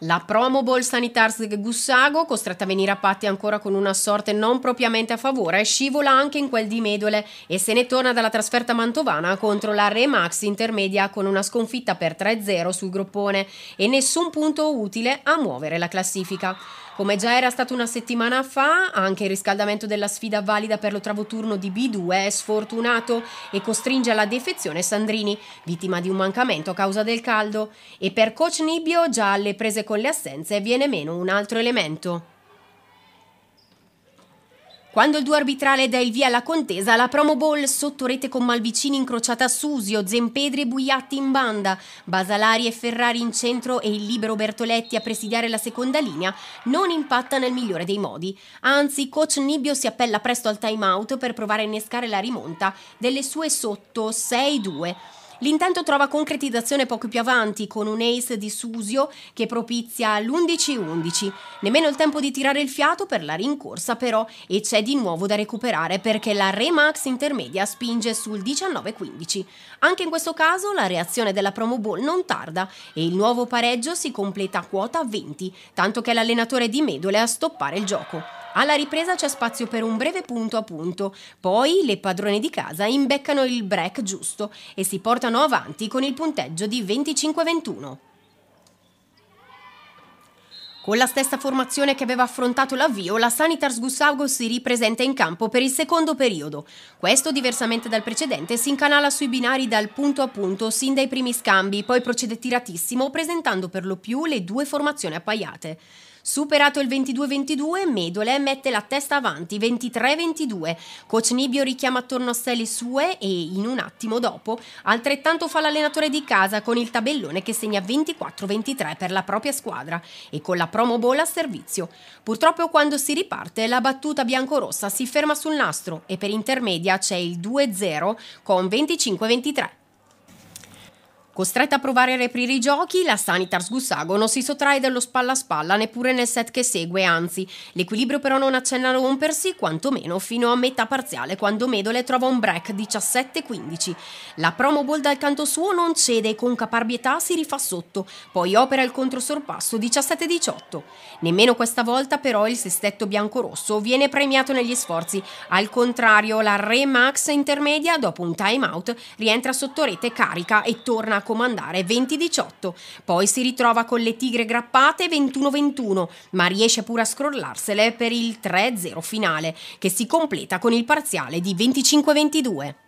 La promo Ball Sanitars de Gussago, costretta a venire a patti ancora con una sorte non propriamente a favore, scivola anche in quel di Medole e se ne torna dalla trasferta mantovana contro la Remax Intermedia con una sconfitta per 3-0 sul groppone e nessun punto utile a muovere la classifica. Come già era stato una settimana fa, anche il riscaldamento della sfida valida per lo travoturno di B2 è sfortunato e costringe alla defezione Sandrini, vittima di un mancamento a causa del caldo. E per coach Nibbio, già alle prese con le assenze, viene meno un altro elemento. Quando il duo arbitrale dà il via alla contesa, la promo ball sotto rete con Malvicini incrociata a Susio, Zempedri e Buiatti in banda, Basalari e Ferrari in centro e il libero Bertoletti a presidiare la seconda linea, non impatta nel migliore dei modi. Anzi, coach Nibbio si appella presto al time out per provare a innescare la rimonta delle sue sotto 6-2. L'intento trova concretizzazione poco più avanti con un ace di Susio che propizia l'11-11. Nemmeno il tempo di tirare il fiato per la rincorsa però e c'è di nuovo da recuperare perché la Remax intermedia spinge sul 19-15. Anche in questo caso la reazione della Promo Ball non tarda e il nuovo pareggio si completa a quota 20, tanto che l'allenatore di Medole a stoppare il gioco. Alla ripresa c'è spazio per un breve punto a punto, poi le padrone di casa imbeccano il break giusto e si portano avanti con il punteggio di 25-21. Con la stessa formazione che aveva affrontato l'avvio, la Sanitars Gussago si ripresenta in campo per il secondo periodo. Questo, diversamente dal precedente, si incanala sui binari dal punto a punto sin dai primi scambi, poi procede tiratissimo presentando per lo più le due formazioni appaiate. Superato il 22-22, Medole mette la testa avanti 23-22. Coach Nibio richiama attorno a sé le sue e in un attimo dopo altrettanto fa l'allenatore di casa con il tabellone che segna 24-23 per la propria squadra e con la promo bolla a servizio. Purtroppo quando si riparte la battuta biancorossa si ferma sul nastro e per intermedia c'è il 2-0 con 25-23. Costretta a provare a reprire i giochi, la Sanitars Gussago non si sottrae dallo spalla a spalla neppure nel set che segue, anzi, l'equilibrio però non accenna a rompersi, quantomeno fino a metà parziale quando Medole trova un break 17-15. La promo ball dal canto suo non cede e con caparbietà si rifà sotto, poi opera il controsorpasso 17-18. Nemmeno questa volta però il sestetto biancorosso viene premiato negli sforzi, al contrario la Re Max intermedia dopo un time out rientra sotto rete carica e torna a comandare 20-18. Poi si ritrova con le tigre grappate 21-21, ma riesce pure a scrollarsele per il 3-0 finale, che si completa con il parziale di 25-22.